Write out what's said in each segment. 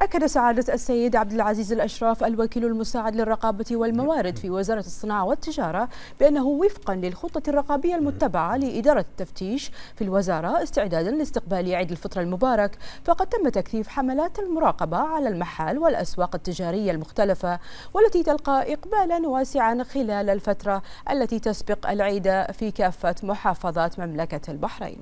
أكد سعادة السيد عبد العزيز الأشراف الوكيل المساعد للرقابة والموارد في وزارة الصناعة والتجارة بأنه وفقا للخطة الرقابية المتبعة لإدارة التفتيش في الوزارة استعدادا لاستقبال عيد الفطر المبارك فقد تم تكثيف حملات المراقبة على المحال والأسواق التجارية المختلفة والتي تلقى إقبالا واسعا خلال الفترة التي تسبق العيد في كافة محافظات مملكة البحرين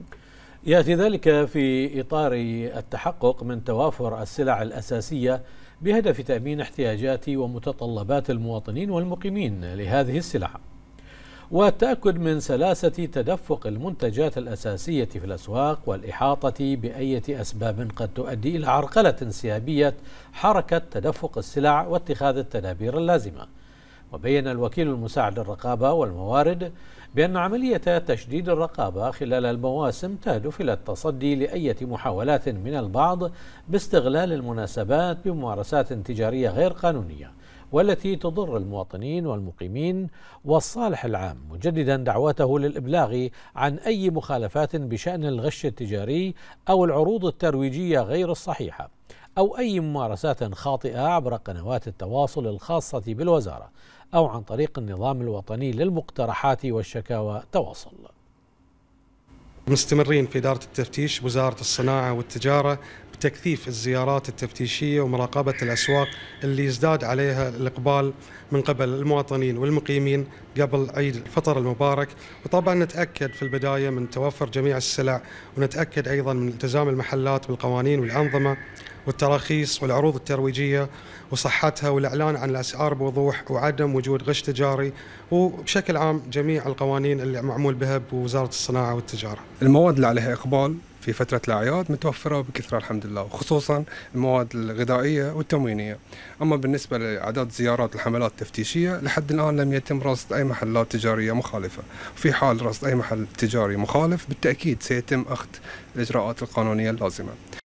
ياتي ذلك في اطار التحقق من توافر السلع الاساسيه بهدف تامين احتياجات ومتطلبات المواطنين والمقيمين لهذه السلع. والتاكد من سلاسه تدفق المنتجات الاساسيه في الاسواق والاحاطه باية اسباب قد تؤدي الى عرقله انسيابيه حركه تدفق السلع واتخاذ التدابير اللازمه. وبين الوكيل المساعد للرقابه والموارد بأن عملية تشديد الرقابة خلال المواسم تهدف إلى التصدي لأية محاولات من البعض باستغلال المناسبات بممارسات تجارية غير قانونية والتي تضر المواطنين والمقيمين والصالح العام مجددا دعوته للإبلاغ عن أي مخالفات بشأن الغش التجاري أو العروض الترويجية غير الصحيحة أو أي ممارسات خاطئة عبر قنوات التواصل الخاصة بالوزارة أو عن طريق النظام الوطني للمقترحات والشكاوى تواصل مستمرين في إدارة التفتيش وزارة الصناعة والتجارة بتكثيف الزيارات التفتيشيه ومراقبه الاسواق اللي يزداد عليها الاقبال من قبل المواطنين والمقيمين قبل عيد الفطر المبارك وطبعا نتاكد في البدايه من توفر جميع السلع ونتاكد ايضا من التزام المحلات بالقوانين والانظمه والتراخيص والعروض الترويجيه وصحتها والاعلان عن الاسعار بوضوح وعدم وجود غش تجاري وبشكل عام جميع القوانين اللي معمول بها بوزاره الصناعه والتجاره. المواد اللي عليها اقبال في فترة الأعياد متوفرة بكثرة الحمد لله وخصوصا المواد الغذائية والتموينية أما بالنسبة لأعداد زيارات الحملات التفتيشية لحد الآن لم يتم رصد أي محلات تجارية مخالفة في حال رصد أي محل تجاري مخالف بالتأكيد سيتم أخذ الإجراءات القانونية اللازمة